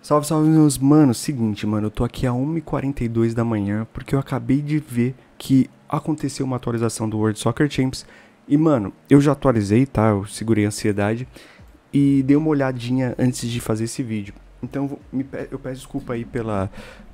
Salve, salve, meus manos. Seguinte, mano, eu tô aqui a 1h42 da manhã porque eu acabei de ver que aconteceu uma atualização do World Soccer Champs. E, mano, eu já atualizei, tá? Eu segurei a ansiedade e dei uma olhadinha antes de fazer esse vídeo. Então pe eu peço desculpa aí pela,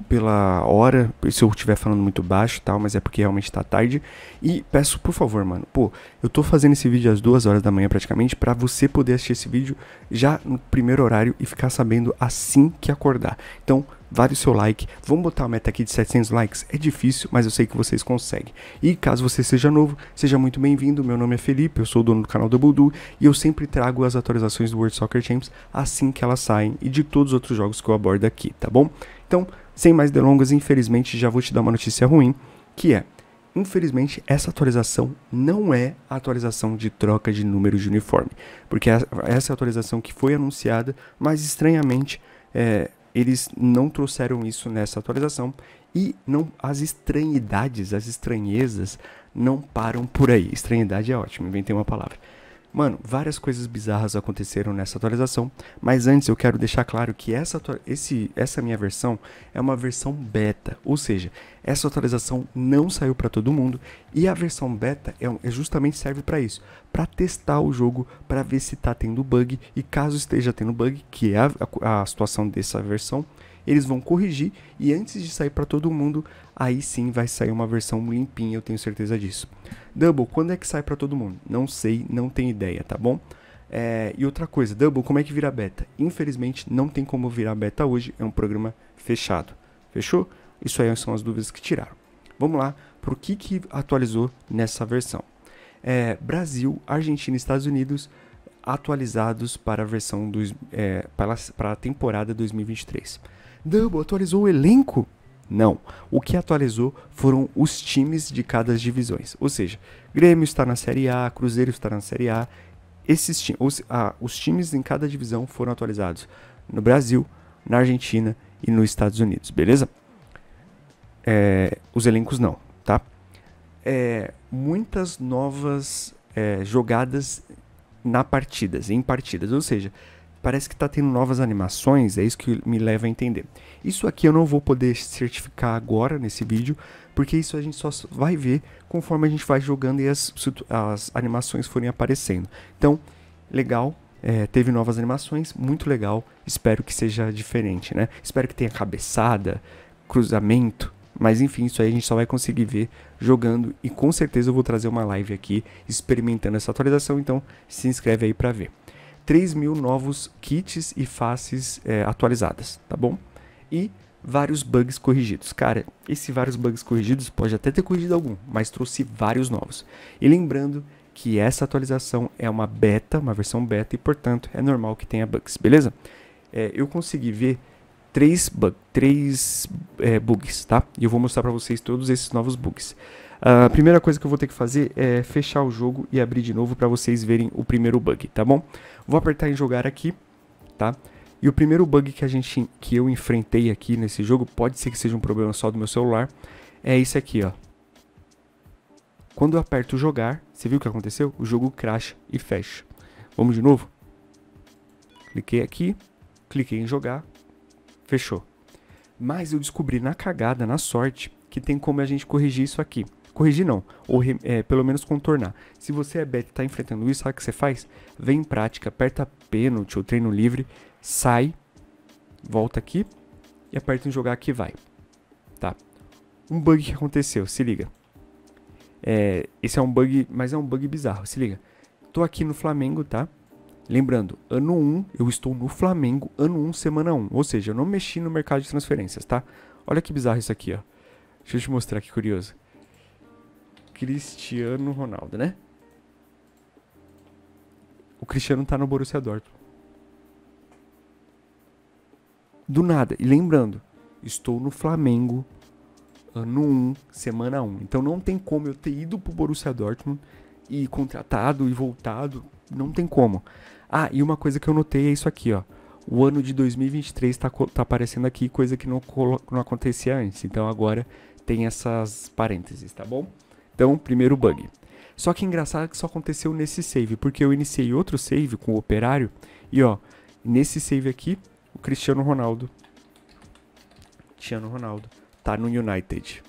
pela hora, se eu estiver falando muito baixo e tal, mas é porque realmente tá tarde. E peço, por favor, mano, pô, eu tô fazendo esse vídeo às duas horas da manhã praticamente para você poder assistir esse vídeo já no primeiro horário e ficar sabendo assim que acordar. Então, vale o seu like. Vamos botar a meta aqui de 700 likes. É difícil, mas eu sei que vocês conseguem. E caso você seja novo, seja muito bem-vindo. Meu nome é Felipe, eu sou o dono do canal do Budu e eu sempre trago as atualizações do World Soccer Champs assim que elas saem e de todos os outros jogos que eu abordo aqui, tá bom? Então, sem mais delongas, infelizmente já vou te dar uma notícia ruim, que é Infelizmente, essa atualização não é a atualização de troca de número de uniforme, porque essa é a atualização que foi anunciada, mas estranhamente é, eles não trouxeram isso nessa atualização e não as estranhidades, as estranhezas não param por aí. Estranhidade é ótimo, inventei uma palavra. Mano, várias coisas bizarras aconteceram nessa atualização, mas antes eu quero deixar claro que essa, esse, essa minha versão é uma versão beta, ou seja, essa atualização não saiu para todo mundo e a versão beta é, é justamente serve para isso, para testar o jogo, para ver se está tendo bug e caso esteja tendo bug, que é a, a, a situação dessa versão, eles vão corrigir e antes de sair para todo mundo, aí sim vai sair uma versão limpinha, eu tenho certeza disso. Double, quando é que sai para todo mundo? Não sei, não tenho ideia, tá bom? É, e outra coisa, Double, como é que vira beta? Infelizmente, não tem como virar beta hoje, é um programa fechado. Fechou? Isso aí são as dúvidas que tiraram. Vamos lá para o que, que atualizou nessa versão. É, Brasil, Argentina e Estados Unidos atualizados para a versão dos, é, para, para a temporada 2023. Double atualizou o elenco? Não. O que atualizou foram os times de cada divisão. divisões. Ou seja, Grêmio está na Série A, Cruzeiro está na Série A. Esses os, ah, os times em cada divisão foram atualizados no Brasil, na Argentina e nos Estados Unidos, beleza? É, os elencos não, tá? É, muitas novas é, jogadas na partidas, em partidas. Ou seja, parece que está tendo novas animações, é isso que me leva a entender. Isso aqui eu não vou poder certificar agora nesse vídeo, porque isso a gente só vai ver conforme a gente vai jogando e as, as animações forem aparecendo. Então, legal, é, teve novas animações, muito legal, espero que seja diferente, né? Espero que tenha cabeçada, cruzamento, mas enfim, isso aí a gente só vai conseguir ver jogando e com certeza eu vou trazer uma live aqui experimentando essa atualização, então se inscreve aí para ver. 3 mil novos kits e faces é, atualizadas, tá bom? E vários bugs corrigidos. Cara, esse vários bugs corrigidos pode até ter corrigido algum, mas trouxe vários novos. E lembrando que essa atualização é uma beta, uma versão beta, e portanto é normal que tenha bugs, beleza? É, eu consegui ver três, bug, três é, bugs, tá? E eu vou mostrar para vocês todos esses novos bugs. A primeira coisa que eu vou ter que fazer é fechar o jogo e abrir de novo para vocês verem o primeiro bug, tá bom? Vou apertar em jogar aqui, tá? E o primeiro bug que, a gente, que eu enfrentei aqui nesse jogo, pode ser que seja um problema só do meu celular, é esse aqui, ó. Quando eu aperto jogar, você viu o que aconteceu? O jogo cracha e fecha. Vamos de novo? Cliquei aqui, cliquei em jogar, fechou. Mas eu descobri na cagada, na sorte, que tem como a gente corrigir isso aqui. Corrigir não, ou é, pelo menos contornar. Se você é beta e está enfrentando isso, sabe o que você faz? Vem em prática, aperta pênalti ou treino livre, sai, volta aqui e aperta em jogar aqui vai. Tá. Um bug que aconteceu, se liga. É, esse é um bug, mas é um bug bizarro, se liga. Tô aqui no Flamengo, tá? Lembrando, ano 1 eu estou no Flamengo, ano 1, semana 1. Ou seja, eu não mexi no mercado de transferências, tá? Olha que bizarro isso aqui, ó. Deixa eu te mostrar que curioso. Cristiano Ronaldo, né? O Cristiano tá no Borussia Dortmund. Do nada. E lembrando, estou no Flamengo ano 1, semana 1. Então não tem como eu ter ido pro Borussia Dortmund e contratado e voltado, não tem como. Ah, e uma coisa que eu notei é isso aqui, ó. O ano de 2023 tá, tá aparecendo aqui, coisa que não, não acontecia antes. Então agora tem essas parênteses, tá bom? Então, primeiro bug. Só que engraçado que só aconteceu nesse save, porque eu iniciei outro save com o operário, e ó, nesse save aqui, o Cristiano Ronaldo. Cristiano Ronaldo tá no United.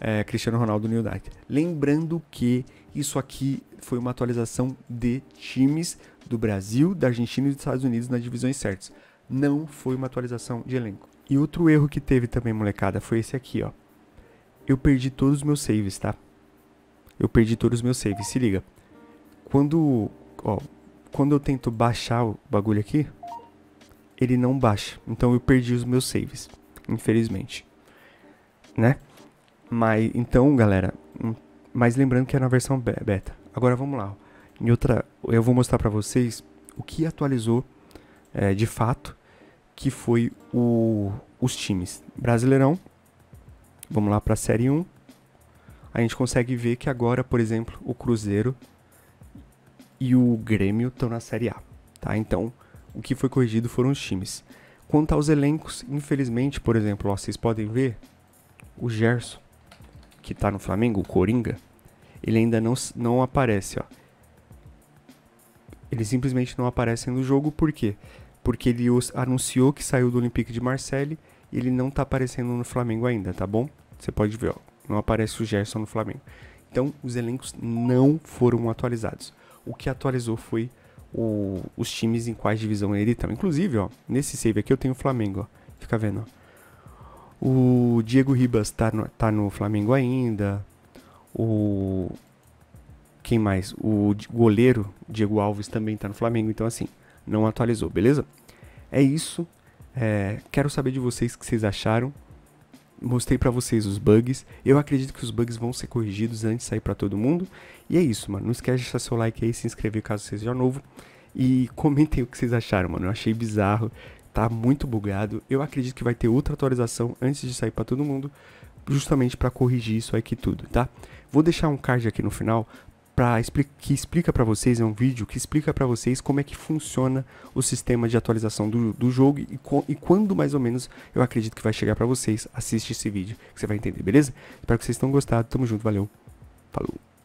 É, Cristiano Ronaldo no United. Lembrando que isso aqui foi uma atualização de times do Brasil, da Argentina e dos Estados Unidos nas divisões certas. Não foi uma atualização de elenco. E outro erro que teve também, molecada, foi esse aqui, ó eu perdi todos os meus saves, tá? Eu perdi todos os meus saves, se liga. Quando, ó, quando eu tento baixar o bagulho aqui, ele não baixa. Então eu perdi os meus saves, infelizmente. Né? Mas então, galera, hum, mas lembrando que é na versão beta. Agora vamos lá. Em outra, eu vou mostrar para vocês o que atualizou é, de fato, que foi o, os times. Brasileirão, Vamos lá para a Série 1. A gente consegue ver que agora, por exemplo, o Cruzeiro e o Grêmio estão na Série A. Tá? Então, o que foi corrigido foram os times. Quanto aos elencos, infelizmente, por exemplo, ó, vocês podem ver o Gerson, que está no Flamengo, o Coringa, ele ainda não, não aparece. Ó. Ele simplesmente não aparece no jogo, por quê? Porque ele anunciou que saiu do Olympique de Marseille ele não tá aparecendo no Flamengo ainda, tá bom? Você pode ver, ó. Não aparece o Gerson no Flamengo. Então, os elencos não foram atualizados. O que atualizou foi o, os times em quais divisão ele está. Inclusive, ó, nesse save aqui eu tenho o Flamengo, ó. Fica vendo, ó. O Diego Ribas tá no, tá no Flamengo ainda. O. Quem mais? O goleiro Diego Alves também tá no Flamengo. Então, assim, não atualizou, beleza? É isso. É, quero saber de vocês o que vocês acharam. Mostrei para vocês os bugs. Eu acredito que os bugs vão ser corrigidos antes de sair para todo mundo. E é isso, mano. Não esquece de deixar seu like aí, se inscrever caso você seja novo. E comentem o que vocês acharam, mano. Eu achei bizarro. Tá muito bugado. Eu acredito que vai ter outra atualização antes de sair para todo mundo justamente para corrigir isso aqui tudo, tá? Vou deixar um card aqui no final para que explica para vocês, é um vídeo que explica para vocês como é que funciona o sistema de atualização do, do jogo e, e quando mais ou menos eu acredito que vai chegar para vocês. Assiste esse vídeo que você vai entender, beleza? Espero que vocês tenham gostado. Tamo junto, valeu. Falou.